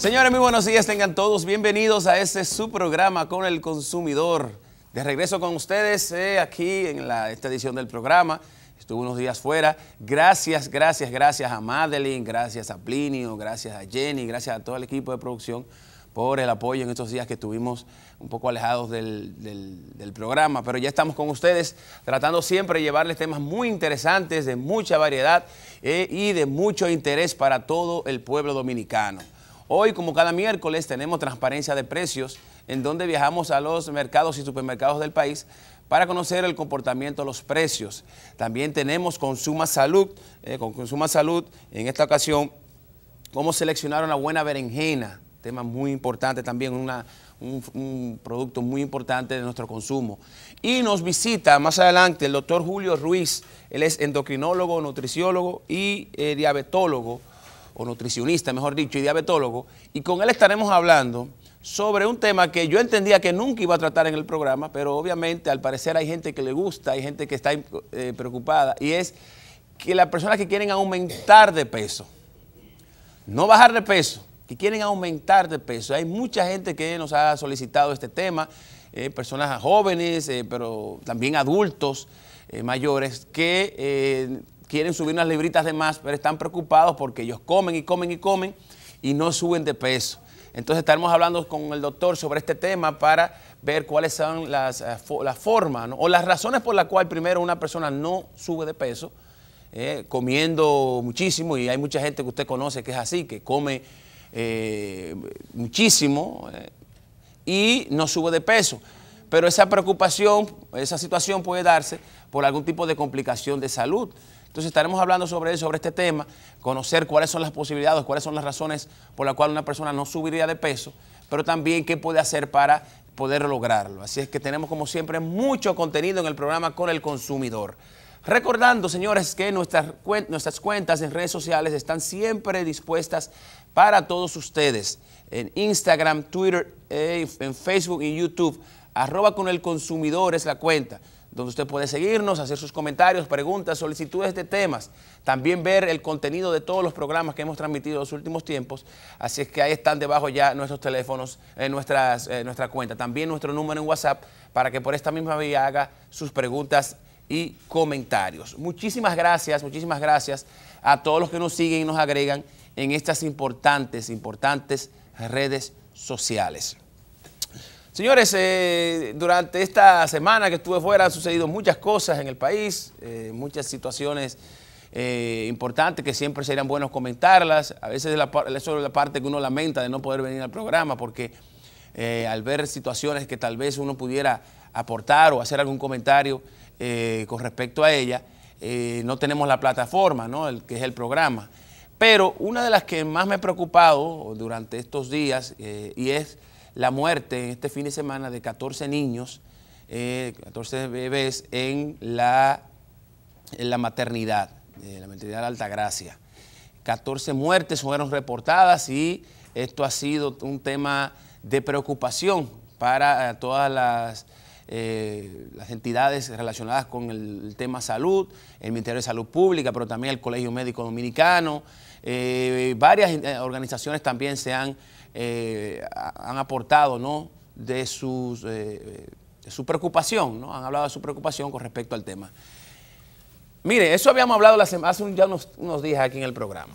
Señores, muy buenos días, tengan todos bienvenidos a este su programa con el consumidor. De regreso con ustedes eh, aquí en esta edición del programa. Estuve unos días fuera. Gracias, gracias, gracias a Madeline, gracias a Plinio, gracias a Jenny, gracias a todo el equipo de producción por el apoyo en estos días que estuvimos un poco alejados del, programa, pero ya estamos con ustedes tratando siempre de llevarles temas muy interesantes, de mucha variedad eh, y de mucho interés para todo el pueblo dominicano. Hoy, como cada miércoles, tenemos transparencia de precios, en donde viajamos a los mercados y supermercados del país para conocer el comportamiento de los precios. También tenemos Consuma Salud, eh, con Consuma Salud, en esta ocasión, cómo seleccionar una buena berenjena, tema muy importante también, un, producto muy importante de nuestro consumo. Y nos visita más adelante el doctor Julio Ruiz, él es endocrinólogo, nutriciólogo y eh, diabetólogo o nutricionista, mejor dicho, y diabetólogo, y con él estaremos hablando sobre un tema que yo entendía que nunca iba a tratar en el programa, pero obviamente al parecer hay gente que le gusta, hay gente que está eh, preocupada, y es que las personas que quieren aumentar de peso, no bajar de peso, que quieren aumentar de peso. Hay mucha gente que nos ha solicitado este tema, eh, personas jóvenes, eh, pero también adultos mayores, que quieren subir unas libritas de más, pero están preocupados porque ellos comen y comen y comen y no suben de peso. Entonces estaremos hablando con el doctor sobre este tema para ver cuáles son las, eh, formas o las razones por las cuales primero una persona no sube de peso, eh, comiendo muchísimo, y hay mucha gente que usted conoce que es así, que come eh, muchísimo y no sube de peso. Pero esa preocupación, esa situación puede darse por algún tipo de complicación de salud. Entonces estaremos hablando sobre, sobre este tema, conocer cuáles son las posibilidades, cuáles son las razones por las cuales una persona no subiría de peso, pero también qué puede hacer para poder lograrlo. Así es que tenemos como siempre mucho contenido en el programa con el consumidor. Recordando, señores, que nuestras, nuestras cuentas en redes sociales están siempre dispuestas para todos ustedes en Instagram, Twitter, eh, en Facebook y YouTube Arroba con el consumidor es la cuenta donde usted puede seguirnos, hacer sus comentarios, preguntas, solicitudes de temas, también ver el contenido de todos los programas que hemos transmitido en los últimos tiempos, así es que ahí están debajo ya nuestros teléfonos, en eh, eh, nuestra cuenta, también nuestro número en WhatsApp para que por esta misma vía haga sus preguntas y comentarios. Muchísimas gracias, muchísimas gracias a todos los que nos siguen y nos agregan en estas importantes, importantes redes sociales. Señores, eh, durante esta semana que estuve fuera han sucedido muchas cosas en el país, eh, muchas situaciones eh, importantes que siempre serían buenos comentarlas. A veces es solo es la parte que uno lamenta de no poder venir al programa porque al ver situaciones que tal vez uno pudiera aportar o hacer algún comentario con respecto a ella, no tenemos la plataforma, ¿no? el, que es el programa. Pero una de las que más me ha preocupado durante estos días y es la muerte en este fin de semana de 14 niños, 14 eh, bebés en la, en la maternidad, de eh, la maternidad de Altagracia. 14 muertes fueron reportadas y esto ha sido un tema de preocupación para eh, todas las, las entidades relacionadas con el, tema salud, el Ministerio de Salud Pública, pero también el Colegio Médico Dominicano. varias organizaciones también se han eh, han aportado ¿no? de, sus, eh, eh, su preocupación, ¿no? han hablado de su preocupación con respecto al tema. Mire, eso habíamos hablado hace un, ya unos, unos, días aquí en el programa.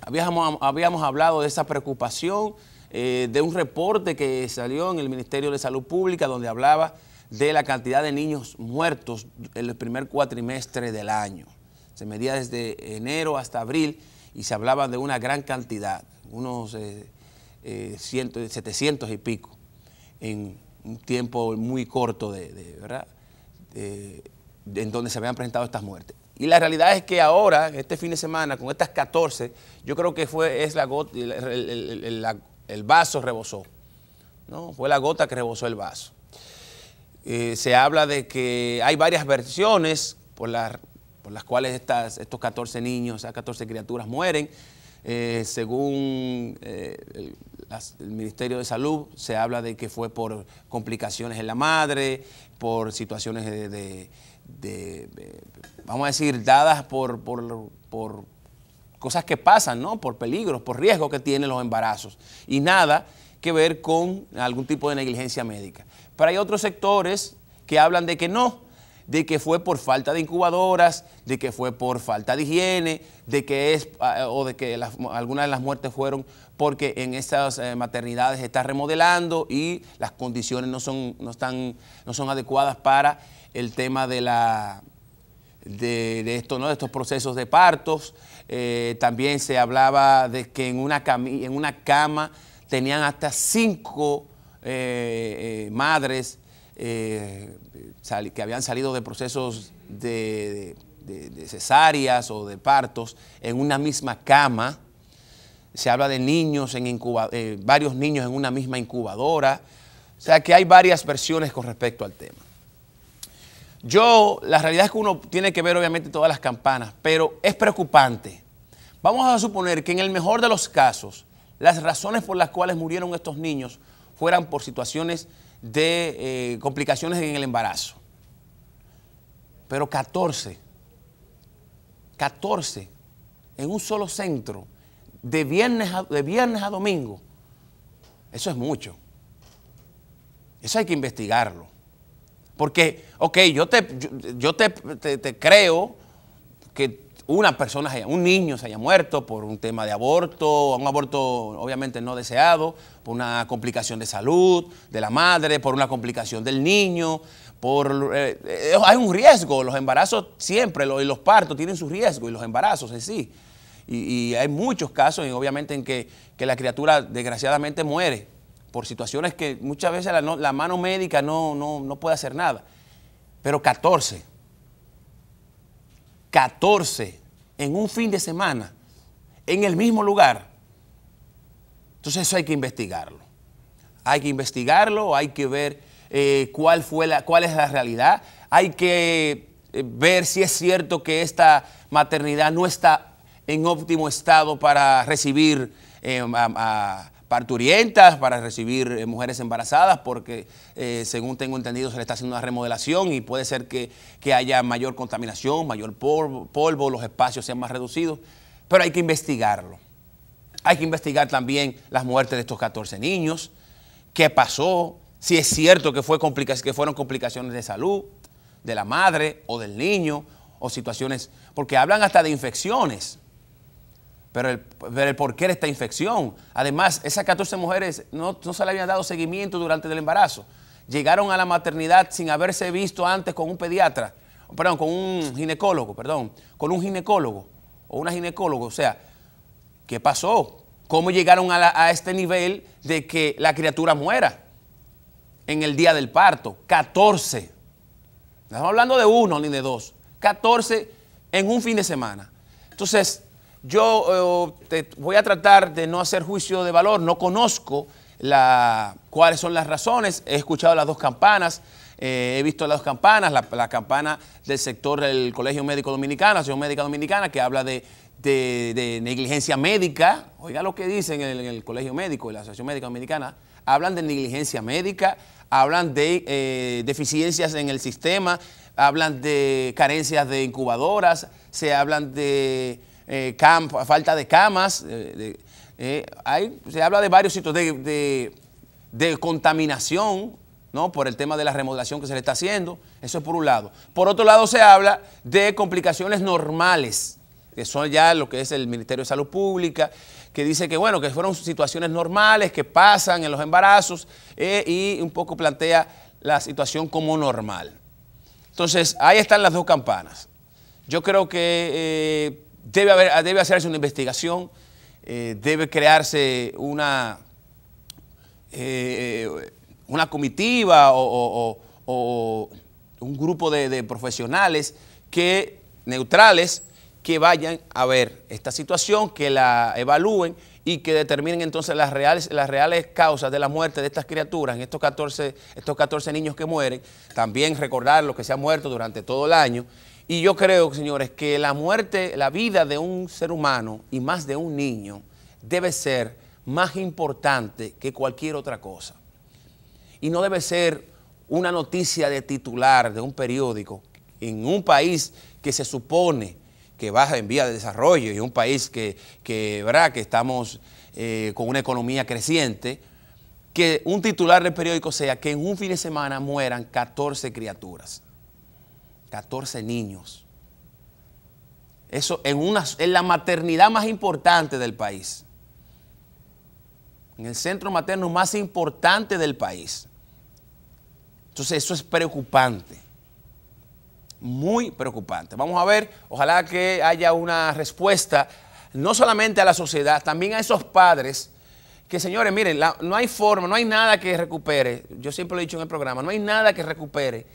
Habíamos, habíamos hablado de esa preocupación, de un reporte que salió en el Ministerio de Salud Pública donde hablaba de la cantidad de niños muertos en el primer cuatrimestre del año. Se medía desde enero hasta abril y se hablaba de una gran cantidad, unos 700 eh, y pico en un tiempo muy corto de, ¿verdad? en donde se habían presentado estas muertes. Y la realidad es que ahora, este fin de semana, con estas 14, yo creo que fue es la gota, el, vaso rebosó. ¿no? Fue la gota que rebosó el vaso. Eh, se habla de que hay varias versiones por, las por las cuales estas, estos 14 niños, esas 14 criaturas mueren. Eh, según el Ministerio de Salud se habla de que fue por complicaciones en la madre, por situaciones de, vamos a decir, dadas por, por, por cosas que pasan, ¿no? Por peligros, por riesgos que tienen los embarazos. Y nada que ver con algún tipo de negligencia médica. Pero hay otros sectores que hablan de que no, de que fue por falta de incubadoras, de que fue por falta de higiene, de que es ah, eh, o de que algunas de las muertes fueron porque en esas eh, maternidades se está remodelando y las condiciones no son, no están, no son adecuadas para el tema de la de, esto, ¿no? de estos procesos de partos. Eh, también se hablaba de que en una, en una cama tenían hasta cinco madres que habían salido de procesos de, cesáreas o de partos en una misma cama. Se habla de niños en incuba, eh, varios niños en una misma incubadora. O sea que hay varias versiones con respecto al tema. Yo, la realidad es que uno tiene que ver obviamente todas las campanas, pero es preocupante. Vamos a suponer que en el mejor de los casos, las razones por las cuales murieron estos niños fueran por situaciones de eh, complicaciones en el embarazo. Pero 14, 14 en un solo centro, de viernes a, de viernes a domingo, eso es mucho. Eso hay que investigarlo. Porque, ok, yo te, yo, te creo que una persona, un niño se haya muerto por un tema de aborto, un aborto obviamente no deseado, por una complicación de salud de la madre, por una complicación del niño, por, eh, eh, hay un riesgo, los embarazos siempre, los, los partos tienen su riesgo y los embarazos en sí. Y, hay muchos casos, obviamente, en que, que, la criatura desgraciadamente muere por situaciones que muchas veces la, mano médica no, no, no puede hacer nada. Pero 14, 14 en un fin de semana, en el mismo lugar. Entonces eso hay que investigarlo. Hay que investigarlo, hay que ver eh, cuál, fue la, cuál es la realidad, hay que eh, ver si es cierto que esta maternidad no está en óptimo estado para recibir eh, a, parturientas, para recibir eh, mujeres embarazadas, porque eh, según tengo entendido se le está haciendo una remodelación y puede ser que, haya mayor contaminación, mayor polvo, polvo, los espacios sean más reducidos, pero hay que investigarlo. Hay que investigar también las muertes de estos 14 niños, qué pasó, si es cierto que, fue complica que fueron complicaciones de salud de la madre o del niño o situaciones, porque hablan hasta de infecciones pero el, el porqué de esta infección. Además, esas 14 mujeres no, se le habían dado seguimiento durante el embarazo. Llegaron a la maternidad sin haberse visto antes con un pediatra, perdón, con un ginecólogo, perdón, con un ginecólogo o una ginecóloga. O sea, ¿qué pasó? ¿Cómo llegaron a, a este nivel de que la criatura muera en el día del parto? 14. No estamos hablando de uno ni de dos. 14 en un fin de semana. Entonces, yo eh, voy a tratar de no hacer juicio de valor, no conozco la, cuáles son las razones, he escuchado las dos campanas, eh, he visto las dos campanas, la, campana del sector del Colegio Médico Dominicano, Asociación Médica Dominicana, que habla de, negligencia médica, oiga lo que dicen en el, Colegio Médico y la Asociación Médica Dominicana, hablan de negligencia médica, hablan de eh, deficiencias en el sistema, hablan de carencias de incubadoras, se hablan de eh, falta de camas. Eh, eh, se habla de varios sitios de, contaminación, ¿no? Por el tema de la remodelación que se le está haciendo. Eso es por un lado. Por otro lado, se habla de complicaciones normales, que son ya lo que es el Ministerio de Salud Pública, que dice que, bueno, que fueron situaciones normales que pasan en los embarazos y un poco plantea la situación como normal. Entonces, ahí están las dos campanas. Yo creo que debe, haber, debe hacerse una investigación, eh, debe crearse una, eh, una comitiva o, un grupo de, profesionales que, neutrales que vayan a ver esta situación, que la evalúen y que determinen entonces las reales, las reales causas de la muerte de estas criaturas, en estos 14, estos 14 niños que mueren, también recordar los que se han muerto durante todo el año y yo creo, señores, que la muerte, la vida de un ser humano y más de un niño debe ser más importante que cualquier otra cosa. Y no debe ser una noticia de titular de un periódico en un país que se supone que baja en vía de desarrollo y un país que, que, ¿verdad? que estamos eh, con una economía creciente, que un titular del periódico sea que en un fin de semana mueran 14 criaturas. 14 niños. Eso en, una, en la maternidad más importante del país. En el centro materno más importante del país. Entonces eso es preocupante. Muy preocupante. Vamos a ver, ojalá que haya una respuesta, no solamente a la sociedad, también a esos padres que señores, miren, no hay forma, no hay nada que recupere, yo siempre lo he dicho en el programa, no hay nada que recupere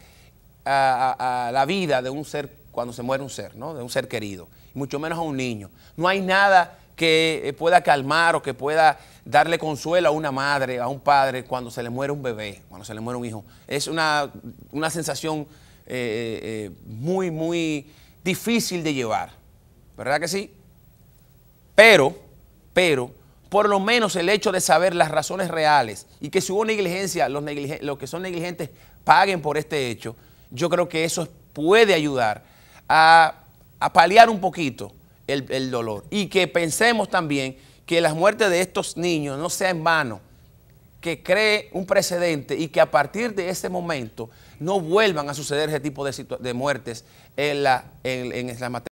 a, la vida de un ser cuando se muere un ser, ¿no? De un ser querido, mucho menos a un niño. No hay nada que eh, pueda calmar o que pueda darle consuelo a una madre, a un padre, cuando se le muere un bebé, cuando se le muere un hijo. Es una, sensación eh, eh, muy, muy difícil de llevar, ¿verdad que sí? Pero, pero, por lo menos el hecho de saber las razones reales y que si hubo negligencia, los que son negligentes paguen por este hecho, yo creo que eso puede ayudar a, paliar un poquito el, dolor. Y que pensemos también que las muertes de estos niños no sea en vano, que cree un precedente y que a partir de ese momento no vuelvan a suceder ese tipo de, muertes en la, en, en la materia.